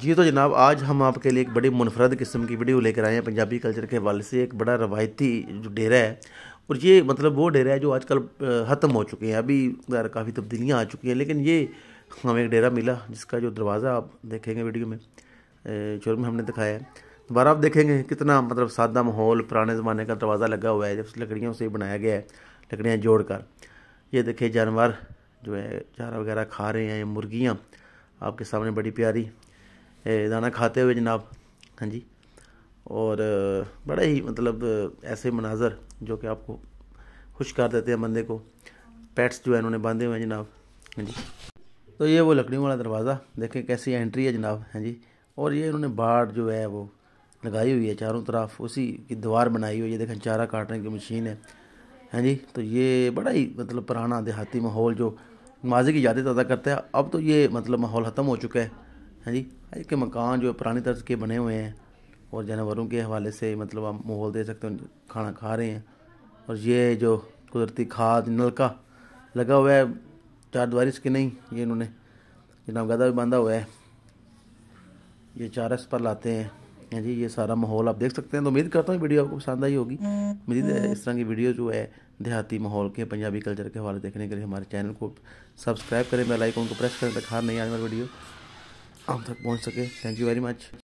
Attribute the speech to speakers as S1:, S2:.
S1: जी तो जनाब आज हम आपके लिए एक बड़ी मुनफरद किस्म की वीडियो लेकर आए हैं पंजाबी कल्चर के हवाले से एक बड़ा रवायती जो डेरा है और ये मतलब वो डेरा है जो आजकल ख़त्म हो चुके हैं अभी काफ़ी तब्दीलियाँ आ चुकी हैं लेकिन ये हमें एक डेरा मिला जिसका जो दरवाज़ा आप देखेंगे वीडियो में शोर में हमने दिखाया है दोबारा आप देखेंगे कितना मतलब सादा माहौल पुराने ज़माने का दरवाज़ा लगा हुआ है जब लकड़ियों से बनाया गया है लकड़ियाँ जोड़ कर ये देखिए जानवर जो है चारा वगैरह खा रहे हैं मुर्गियाँ आपके सामने बड़ी प्यारी दाना खाते हुए जनाब हाँ जी और बड़ा ही मतलब ऐसे मनाजर जो कि आपको खुश कर देते हैं बंदे को पैट्स जो है उन्होंने बांधे हुए हैं जनाब हाँ जी तो ये वो लकड़ियों वाला दरवाज़ा देखें कैसी एंट्री है जनाब हाँ जी और ये उन्होंने बाढ़ जो है वो लगाई हुई है चारों तरफ उसी की दीवार बनाई हुई है देखें चारा काटने की मशीन है हैं हाँ जी तो ये बड़ा ही मतलब पुराना देहाती माहौल जो माजी की यादें ताज़ा करता है अब तो ये मतलब माहौल ख़त्म हो चुका है हाँ जी हाँ के मकान जो है पुरानी तर्ज के बने हुए हैं और जानवरों के हवाले से मतलब आप माहौल दे सकते हो खाना खा रहे हैं और ये जो कुदरती खाद नलका लगा हुआ है चार दीवारिश के नहीं ये इन्होंने जनाब गदा भी बांधा हुआ है ये चारस पर लाते हैं हाँ जी ये सारा माहौल आप देख सकते हैं तो उम्मीद करता हूँ वीडियो आपको पसंद आई होगी मेरी इस तरह की वीडियो जो है देहाती माहौल के पंजाबी कल्चर के हवाले देखने के लिए हमारे चैनल को सब्सक्राइब करें बेल आइकन को प्रेस करें तक हार नहीं आने वाली वीडियो तक पहुँच सके थैंक यू वेरी मच